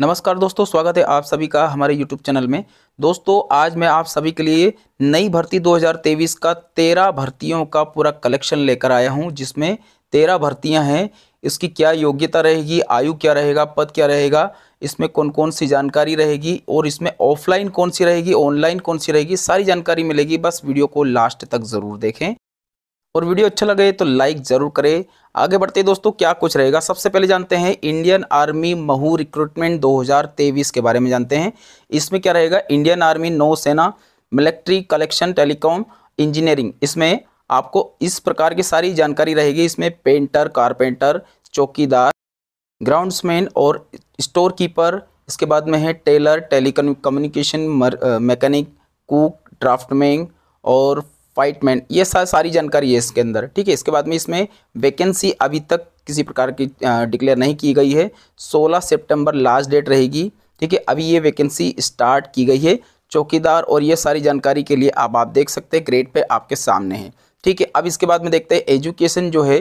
नमस्कार दोस्तों स्वागत है आप सभी का हमारे YouTube चैनल में दोस्तों आज मैं आप सभी के लिए नई भर्ती 2023 का तेरह भर्तियों का पूरा कलेक्शन लेकर आया हूं जिसमें तेरह भर्तियां हैं इसकी क्या योग्यता रहेगी आयु क्या रहेगा पद क्या रहेगा इसमें कौन कौन सी जानकारी रहेगी और इसमें ऑफलाइन कौन सी रहेगी ऑनलाइन कौन सी रहेगी सारी जानकारी मिलेगी बस वीडियो को लास्ट तक ज़रूर देखें और वीडियो अच्छा लगे तो लाइक ज़रूर करें आगे बढ़ते दोस्तों क्या कुछ रहेगा सबसे पहले जानते हैं इंडियन आर्मी महू रिक्रूटमेंट 2023 के बारे में जानते हैं इसमें क्या रहेगा इंडियन आर्मी नौसेना मिलिट्री कलेक्शन टेलीकॉम इंजीनियरिंग इसमें आपको इस प्रकार की सारी जानकारी रहेगी इसमें पेंटर कारपेंटर चौकीदार ग्राउंडसमैन और स्टोर कीपर इसके बाद में है tailor telecommunication mechanic cook draftsman और अपॉइंटमेंट ये सारी जानकारी है इसके अंदर ठीक है इसके बाद में इसमें वैकेंसी अभी तक किसी प्रकार की डिक्लेयर नहीं की गई है 16 सितंबर लास्ट डेट रहेगी ठीक है अभी ये वैकेंसी स्टार्ट की गई है चौकीदार और ये सारी जानकारी के लिए आप आप देख सकते हैं ग्रेड पे आपके सामने है ठीक है अब इसके बाद में देखते हैं एजुकेशन जो है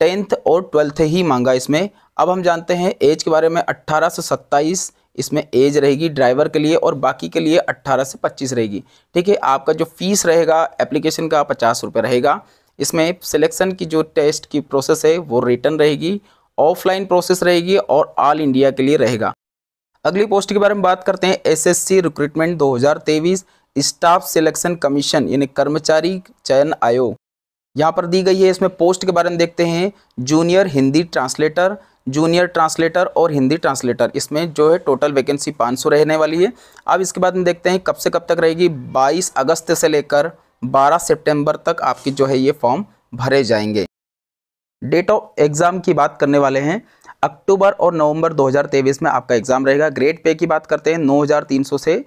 टेंथ और ट्वेल्थ ही मांगा इसमें अब हम जानते हैं एज के बारे में अट्ठारह से सत्ताईस इसमें एज रहेगी ड्राइवर के लिए और बाकी के लिए 18 से 25 रहेगी ठीक है आपका जो फीस रहेगा एप्लीकेशन का पचास रुपये रहेगा इसमें सिलेक्शन की जो टेस्ट की प्रोसेस है वो रिटर्न रहेगी ऑफलाइन प्रोसेस रहेगी और ऑल इंडिया के लिए रहेगा अगली पोस्ट के बारे में बात करते हैं SSC recruitment 2023 staff selection commission यानी कर्मचारी चयन आयोग यहाँ पर दी गई है इसमें पोस्ट के बारे में देखते हैं junior Hindi translator junior translator और हिंदी ट्रांसलेटर इसमें जो है टोटल वैकेंसी 500 रहने वाली है अब इसके बाद में देखते हैं कब से कब तक रहेगी 22 अगस्त से लेकर 12 सितंबर तक आपकी जो है ये फॉर्म भरे जाएंगे डेट ऑफ एग्ज़ाम की बात करने वाले हैं अक्टूबर और नवंबर 2023 में आपका एग्ज़ाम रहेगा ग्रेड पे की बात करते हैं नौ से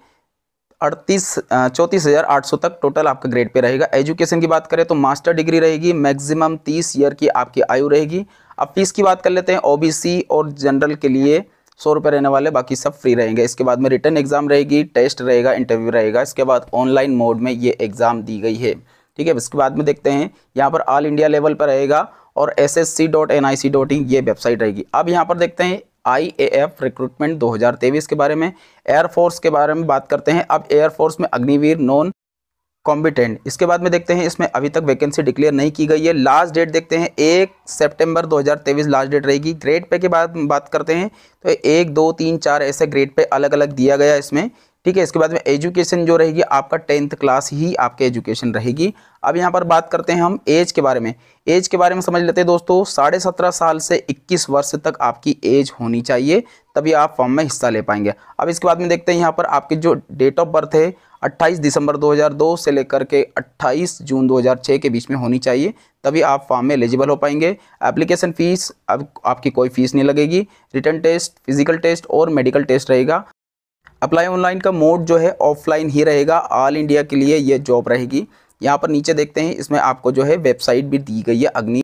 अड़तीस चौंतीस हज़ार आठ सौ तक टोटल आपका ग्रेड पे रहेगा एजुकेशन की बात करें तो मास्टर डिग्री रहेगी मैक्सिमम तीस ईयर की आपकी आयु रहेगी अब फीस की बात कर लेते हैं ओबीसी और जनरल के लिए सौ रुपये रहने वाले बाकी सब फ्री रहेंगे इसके बाद में रिटर्न एग्जाम रहेगी टेस्ट रहेगा इंटरव्यू रहेगा इसके बाद ऑनलाइन मोड में ये एग्ज़ाम दी गई है ठीक है इसके बाद में देखते हैं यहाँ पर ऑल इंडिया लेवल पर रहेगा और S S C dot N I C dot in ये वेबसाइट रहेगी अब यहाँ पर देखते हैं आई ए एफ रिक्रूटमेंट दो हज़ार तेईस के बारे में एयरफोर्स के बारे में बात करते हैं अब एयरफोर्स में अग्निवीर नॉन कॉम्बिटेंट इसके बाद में देखते हैं इसमें अभी तक वैकेंसी डिक्लेयर नहीं की गई है लास्ट डेट देखते हैं एक सितंबर 2023 लास्ट डेट रहेगी ग्रेड पे के बाद बात करते हैं तो एक दो तीन चार ऐसे ग्रेड पे अलग अलग दिया गया इसमें ठीक है इसके बाद में एजुकेशन जो रहेगी आपका टेंथ क्लास ही आपके एजुकेशन रहेगी अब यहाँ पर बात करते हैं हम एज के बारे में एज के बारे में समझ लेते हैं दोस्तों साढ़े सत्रह साल से इक्कीस वर्ष तक आपकी एज होनी चाहिए तभी आप फॉर्म में हिस्सा ले पाएंगे अब इसके बाद में देखते हैं यहाँ पर आपकी जो डेट ऑफ बर्थ है अट्ठाईस दिसंबर दो से लेकर के अट्ठाईस जून दो के बीच में होनी चाहिए तभी आप फॉर्म में एलिजिबल हो पाएंगे एप्लीकेशन फ़ीस अब आपकी कोई फ़ीस नहीं लगेगी रिटर्न टेस्ट फिजिकल टेस्ट और मेडिकल टेस्ट रहेगा अप्लाई ऑनलाइन का मोड जो है ऑफलाइन ही रहेगा ऑल इंडिया के लिए ये जॉब रहेगी यहाँ पर नीचे देखते हैं इसमें आपको जो है वेबसाइट भी दी गई है Agni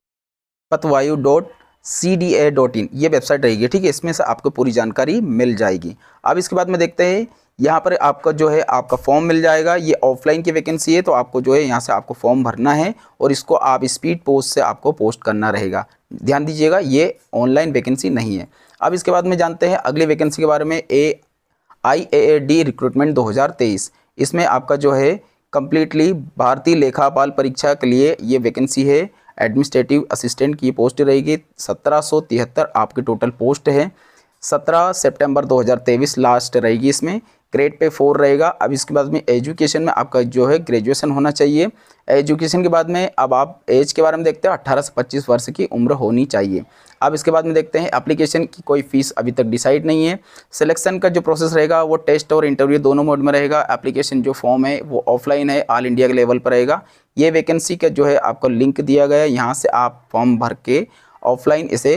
Pathvayu dot C D A dot in ये वेबसाइट रहेगी ठीक है इसमें से आपको पूरी जानकारी मिल जाएगी अब इसके बाद में देखते हैं यहाँ पर आपका जो है आपका फॉर्म मिल जाएगा ये ऑफलाइन की वैकेंसी है तो आपको जो है यहाँ से आपको फॉर्म भरना है और इसको आप स्पीड पोस्ट से आपको पोस्ट करना रहेगा ध्यान दीजिएगा ये ऑनलाइन वैकेंसी नहीं है अब इसके बाद में जानते हैं अगली वैकेंसी के बारे में ए आई ए ए डी रिक्रूटमेंट 2023 इसमें आपका जो है कम्प्लीटली भारतीय लेखापाल परीक्षा के लिए ये वैकेंसी है एडमिनिस्ट्रेटिव असिस्टेंट की पोस्ट रहेगी सत्रह आपकी टोटल पोस्ट है 17 सितंबर 2023 लास्ट रहेगी इसमें ग्रेड पे फोर रहेगा अब इसके बाद में एजुकेशन में आपका जो है ग्रेजुएशन होना चाहिए एजुकेशन के बाद में अब आप एज के बारे में देखते हैं अट्ठारह से पच्चीस वर्ष की उम्र होनी चाहिए अब इसके बाद में देखते हैं एप्लीकेशन की कोई फीस अभी तक डिसाइड नहीं है सिलेक्शन का जो प्रोसेस रहेगा वो टेस्ट और इंटरव्यू दोनों मोड में रहेगा एप्लीकेशन जो फॉर्म है वो ऑफलाइन है ऑल इंडिया के लेवल पर रहेगा ये वैकेंसी का जो है आपको लिंक दिया गया है यहाँ से आप फॉर्म भर के ऑफलाइन इसे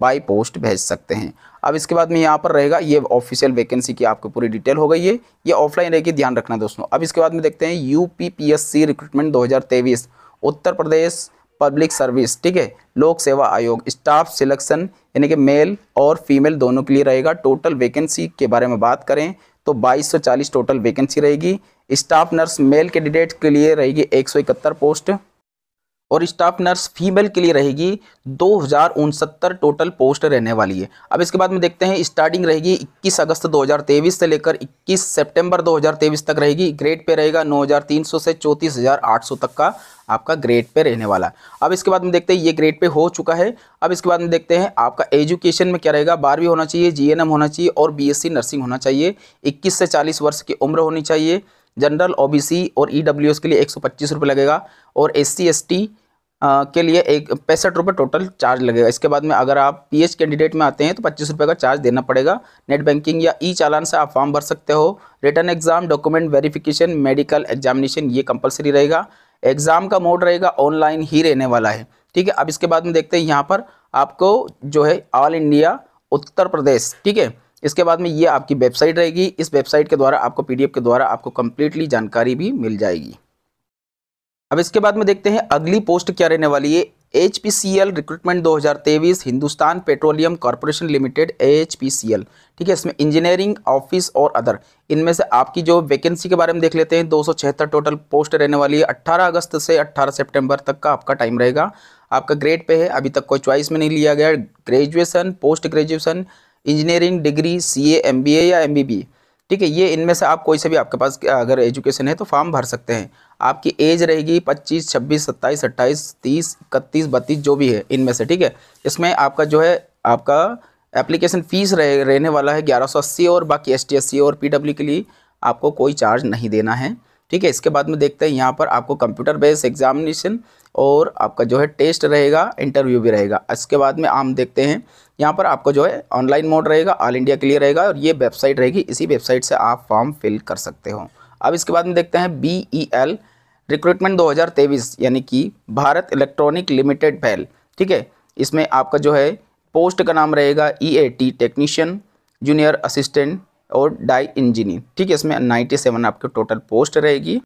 बाई पोस्ट भेज सकते हैं अब इसके बाद में यहाँ पर रहेगा ये ऑफिशियल वैकेंसी की आपको पूरी डिटेल हो गई है ये ऑफलाइन रहेगी ध्यान रखना दोस्तों अब इसके बाद में देखते हैं U P P S C recruitment दो हज़ार तेईस उत्तर प्रदेश पब्लिक सर्विस ठीक है लोक सेवा आयोग स्टाफ सिलेक्शन यानी कि मेल और फीमेल दोनों के लिए रहेगा टोटल वैकेंसी के बारे में बात करें तो 2240 टोटल वैकेंसी रहेगी स्टाफ नर्स मेल कैंडिडेट के लिए रहेगी एक पोस्ट और स्टाफ नर्स फीमेल के लिए रहेगी दो टोटल पोस्ट रहने वाली है अब इसके बाद में देखते हैं स्टार्टिंग रहेगी 21 अगस्त 2023 से लेकर 21 सितंबर 2023 तक रहेगी ग्रेड पे रहेगा 9,300 से 34,800 तक का आपका ग्रेड पे रहने वाला अब इसके बाद में देखते हैं ये ग्रेड पे हो चुका है अब इसके बाद में देखते हैं आपका एजुकेशन में क्या रहेगा बारहवीं होना चाहिए जी होना चाहिए और बी नर्सिंग होना चाहिए इक्कीस से चालीस वर्ष की उम्र होनी चाहिए जनरल ओबीसी और ईडब्ल्यू e के लिए एक सौ पच्चीस रुपये लगेगा और एस सी के लिए एक पैंसठ रुपये टोटल चार्ज लगेगा इसके बाद में अगर आप पीएच कैंडिडेट में आते हैं तो पच्चीस रुपये का चार्ज देना पड़ेगा नेट बैंकिंग या ई चालान से आप फॉर्म भर सकते हो written exam document verification medical examination ये कंपलसरी रहेगा एग्ज़ाम का मोड रहेगा ऑनलाइन ही रहने वाला है ठीक है अब इसके बाद में देखते हैं यहाँ पर आपको जो है ऑल इंडिया उत्तर प्रदेश ठीक है इसके बाद में ये आपकी वेबसाइट रहेगी इस वेबसाइट के द्वारा आपको पीडीएफ के द्वारा आपको कंप्लीटली जानकारी भी मिल जाएगी अब इसके बाद में देखते हैं अगली पोस्ट क्या रहने वाली है H recruitment 2023 Hindustan petroleum corporation limited H ठीक है इसमें इंजीनियरिंग ऑफिस और अदर इनमें से आपकी जो वैकेंसी के बारे में देख लेते हैं दो टोटल पोस्ट रहने वाली है अट्ठारह अगस्त से अट्ठारह सेप्टेम्बर तक का आपका टाइम रहेगा आपका ग्रेड पे है अभी तक कोई च्वाइस में नहीं लिया गया graduation post graduation engineering degree C A M B A या एम बी बी ठीक है ये इनमें से आप कोई से भी आपके पास अगर एजुकेशन है तो फॉर्म भर सकते हैं आपकी एज रहेगी पच्चीस छब्बीस सत्ताईस अट्ठाईस तीस इकतीस बत्तीस जो भी है इनमें से ठीक है इसमें आपका जो है आपका एप्लीकेशन फ़ीस रह, रहने वाला है ग्यारह सौ अस्सी और बाकी एस टी एस सी और पी डब्ल्यू के लिए आपको कोई चार्ज नहीं देना है ठीक है इसके बाद में देखते हैं यहाँ पर आपको कंप्यूटर बेस्ड एग्जामिनेशन और आपका जो है टेस्ट रहेगा इंटरव्यू भी रहेगा इसके बाद में आम देखते हैं यहाँ पर आपको जो है ऑनलाइन मोड रहेगा ऑल इंडिया क्लियर रहेगा और ये वेबसाइट रहेगी इसी वेबसाइट से आप फॉर्म फिल कर सकते हो अब इसके बाद में देखते हैं बी ई एल रिक्रूटमेंट तेईस यानी कि भारत इलेक्ट्रॉनिक लिमिटेड पहल ठीक है इसमें आपका जो है पोस्ट का नाम रहेगा E A T technician junior assistant और डाई इंजीनियर ठीक है इसमें नाइन्टी सेवन आपकी टोटल पोस्ट रहेगी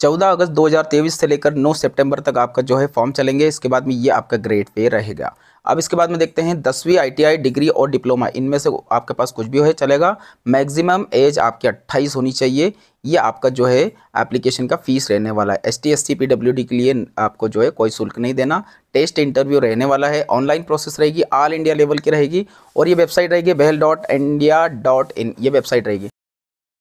चौदह अगस्त 2023 से लेकर 9 सितंबर तक आपका जो है फॉर्म चलेंगे इसके बाद में ये आपका ग्रेड पे रहेगा अब इसके बाद में देखते हैं दसवीं आईटीआई डिग्री और डिप्लोमा इनमें से आपके पास कुछ भी हो चलेगा मैक्सिमम एज आपकी 28 होनी चाहिए ये आपका जो है एप्लीकेशन का फीस रहने वाला है S T S C P W D के लिए आपको जो है कोई शुल्क नहीं देना टेस्ट इंटरव्यू रहने वाला है ऑनलाइन प्रोसेस रहेगी ऑल इंडिया लेवल की रहेगी और ये वेबसाइट रहेगी बहल डॉट इंडिया डॉट इन ये वेबसाइट रहेगी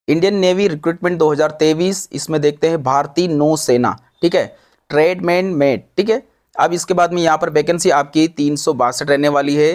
इंडियन नेवी रिक्रूटमेंट 2023 इसमें देखते हैं भारतीय नौसेना ठीक है ट्रेडमैन मेट ठीक है अब इसके बाद में यहाँ पर वैकेंसी आपकी तीन रहने वाली है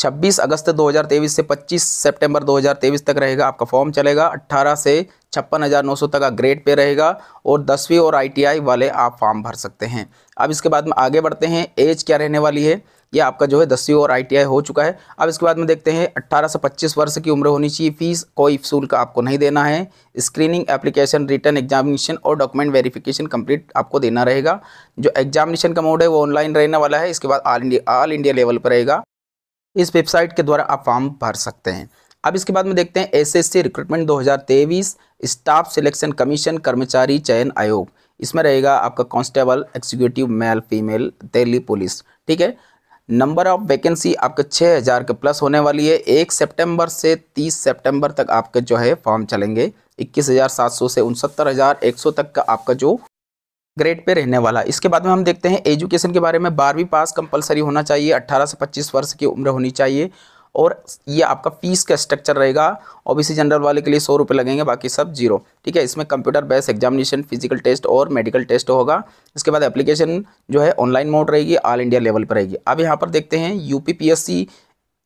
26 अगस्त 2023 से 25 सितंबर 2023 तक रहेगा आपका फॉर्म चलेगा 18 से छप्पन हज़ार नौ सौ तक का ग्रेड पे रहेगा और दसवीं और आईटीआई वाले आप फॉर्म भर सकते हैं अब इसके बाद में आगे बढ़ते हैं एज क्या रहने वाली है ये आपका जो है दसवीं और आई हो चुका है अब इसके बाद में देखते हैं अट्ठारह से पच्चीस वर्ष की उम्र होनी चाहिए फीस कोई शुल्क आपको नहीं देना है स्क्रीनिंग एप्लीकेशन रिटर्न एग्जामिनेशन और डॉक्यूमेंट वेरिफिकेशन कंप्लीट आपको देना रहेगा जो एग्जामिनेशन का मोड है वो ऑनलाइन रहने वाला है इसके बाद all India all India level पर रहेगा इस वेबसाइट के द्वारा आप फॉर्म भर सकते हैं अब इसके बाद में देखते हैं एस रिक्रूटमेंट दो स्टाफ सिलेक्शन कमीशन कर्मचारी चयन आयोग इसमें रहेगा आपका constable executive male female Delhi police ठीक है नंबर ऑफ वैकेंसी आपके छः हज़ार के प्लस होने वाली है एक सितंबर से तीस सितंबर तक आपके जो है फॉर्म चलेंगे इक्कीस हज़ार सात सौ से उनसत्तर हज़ार एक सौ तक का आपका जो ग्रेड पे रहने वाला इसके बाद में हम देखते हैं एजुकेशन के बारे में बारहवीं पास कंपलसरी होना चाहिए अट्ठारह से पच्चीस वर्ष की उम्र होनी चाहिए और ये आपका फीस का स्ट्रक्चर रहेगा ओबीसी जनरल वाले के लिए सौ रुपये लगेंगे बाकी सब जीरो ठीक है इसमें computer based examination physical test और मेडिकल टेस्ट होगा इसके बाद एप्लीकेशन जो है ऑनलाइन मोड रहेगी ऑल इंडिया लेवल पर रहेगी अब यहाँ पर देखते हैं U P P S C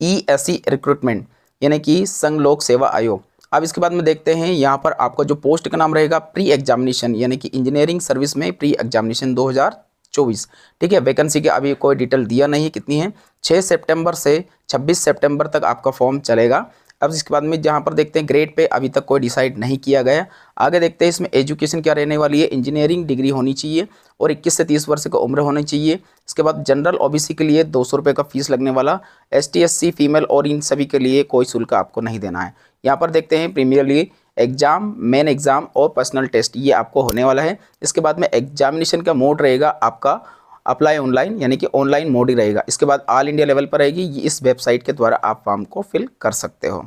E S C recruitment यानी कि संघ लोक सेवा आयोग अब इसके बाद में देखते हैं यहाँ पर आपका जो पोस्ट का नाम रहेगा प्री एग्जामिनेशन यानी कि इंजीनियरिंग सर्विस में प्री एग्जामिनेशन 2023 चौबीस ठीक है वैकेंसी की अभी कोई डिटेल दिया नहीं है कितनी है छः सेप्टेम्बर से छब्बीस सेप्टेम्बर तक आपका फॉर्म चलेगा अब इसके बाद में जहाँ पर देखते हैं ग्रेड पे अभी तक कोई डिसाइड नहीं किया गया आगे देखते हैं इसमें एजुकेशन क्या रहने वाली है इंजीनियरिंग डिग्री होनी चाहिए और 21 से 30 वर्ष की उम्र होनी चाहिए इसके बाद जनरल ओबीसी के लिए दो सौ का फीस लगने वाला एस टी फीमेल और इन सभी के लिए कोई शुल्क आपको नहीं देना है यहाँ पर देखते हैं premier league exam main exam और पर्सनल टेस्ट ये आपको होने वाला है इसके बाद में एग्जामिनेशन का मोड रहेगा आपका अप्लाई ऑनलाइन यानी कि ऑनलाइन मोड ही रहेगा इसके बाद ऑल इंडिया लेवल पर रहेगी इस वेबसाइट के द्वारा आप फॉर्म को फिल कर सकते हो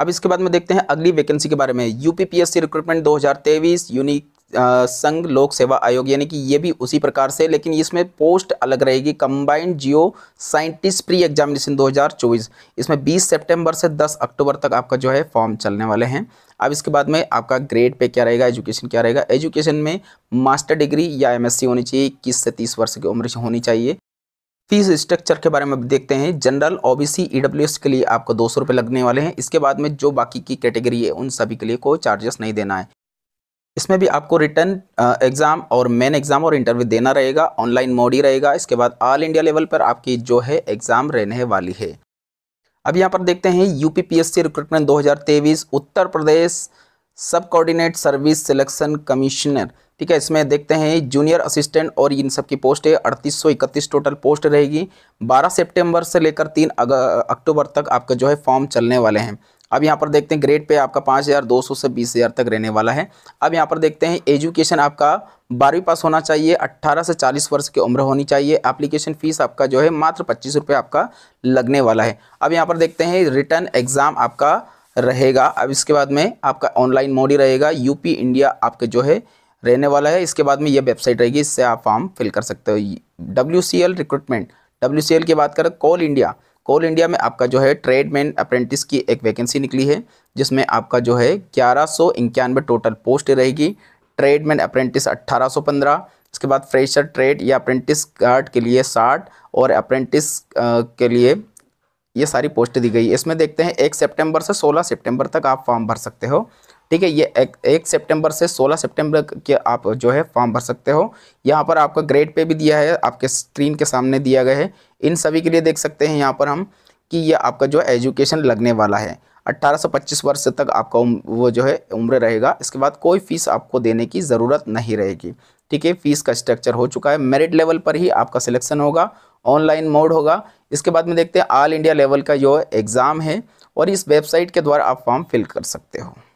अब इसके बाद में देखते हैं अगली वैकेंसी के बारे में यूपीपीएससी रिक्रूटमेंट दो तेईस यूनिक संघ लोक सेवा आयोग यानी कि ये भी उसी प्रकार से लेकिन इसमें पोस्ट अलग रहेगी combined geo scientist pre examination 2024 इसमें 20 सितंबर से 10 अक्टूबर तक आपका जो है फॉर्म चलने वाले हैं अब इसके बाद में आपका ग्रेड पे क्या रहेगा एजुकेशन क्या रहेगा एजुकेशन में मास्टर डिग्री या एम होनी चाहिए इक्कीस से तीस वर्ष की उम्र होनी चाहिए फीस स्ट्रक्चर के बारे में देखते हैं जनरल ओबीसी ईडब्ल्यूएस e के लिए आपको दो सौ लगने वाले हैं इसके बाद में जो बाकी की कैटेगरी है उन सभी के लिए कोई चार्जेस नहीं देना है इसमें भी आपको रिटर्न एग्ज़ाम और मेन एग्ज़ाम और इंटरव्यू देना रहेगा ऑनलाइन मोड ही रहेगा इसके बाद ऑल इंडिया लेवल पर आपकी जो है एग्ज़ाम रहने वाली है अब यहाँ पर देखते हैं U P P S C recruitment दो हज़ार तेईस उत्तर प्रदेश सब कोऑर्डिनेट सर्विस सिलेक्शन कमिश्नर ठीक है इसमें देखते हैं जूनियर असिस्टेंट और इन सब की पोस्ट है अड़तीस सौ इकतीस टोटल पोस्ट रहेगी 12 सितंबर से लेकर 3 अक्टूबर तक आपका जो है फॉर्म चलने वाले हैं अब यहाँ पर देखते हैं ग्रेड पे आपका पाँच हज़ार दो सौ से बीस हज़ार तक रहने वाला है अब यहाँ पर देखते हैं एजुकेशन आपका बारहवीं पास होना चाहिए अट्ठारह से चालीस वर्ष की उम्र होनी चाहिए एप्लीकेशन फ़ीस आपका जो है मात्र पच्चीस रुपये आपका लगने वाला है अब यहाँ पर देखते हैं रिटर्न एग्ज़ाम आपका रहेगा अब इसके बाद में आपका ऑनलाइन मोड ही रहेगा यूपी इंडिया आपके जो है रहने वाला है इसके बाद में यह वेबसाइट रहेगी इससे आप फॉर्म फिल कर सकते हो W C L recruitment W C L की बात करें कॉल इंडिया कोल इंडिया में आपका जो है ट्रेडमैन अप्रेंटिस की एक वैकेंसी निकली है जिसमें आपका जो है ग्यारह सौ इक्यानवे टोटल पोस्ट रहेगी ट्रेडमैन अप्रेंटिस अट्ठारह सौ पंद्रह इसके बाद फ्रेशर ट्रेड या अप्रेंटिस गार्ड के लिए साठ और अप्रेंटिस के लिए ये सारी पोस्ट दी गई इसमें देखते हैं एक सेप्टेम्बर से सोलह सेप्टेम्बर तक आप फॉर्म भर सकते हो ठीक है ये एक, एक सितंबर से सोलह सितंबर के आप जो है फॉर्म भर सकते हो यहाँ पर आपका ग्रेड पे भी दिया है आपके स्क्रीन के सामने दिया गया है इन सभी के लिए देख सकते हैं यहाँ पर हम कि ये आपका जो एजुकेशन लगने वाला है 1825 से वर्ष तक आपका वो जो है उम्र रहेगा इसके बाद कोई फ़ीस आपको देने की ज़रूरत नहीं रहेगी ठीक है फीस का स्ट्रक्चर हो चुका है मेरिट लेवल पर ही आपका सिलेक्शन होगा ऑनलाइन मोड होगा इसके बाद में देखते हैं ऑल इंडिया लेवल का जो एग्ज़ाम है और इस वेबसाइट के द्वारा आप फॉर्म फिल कर सकते हो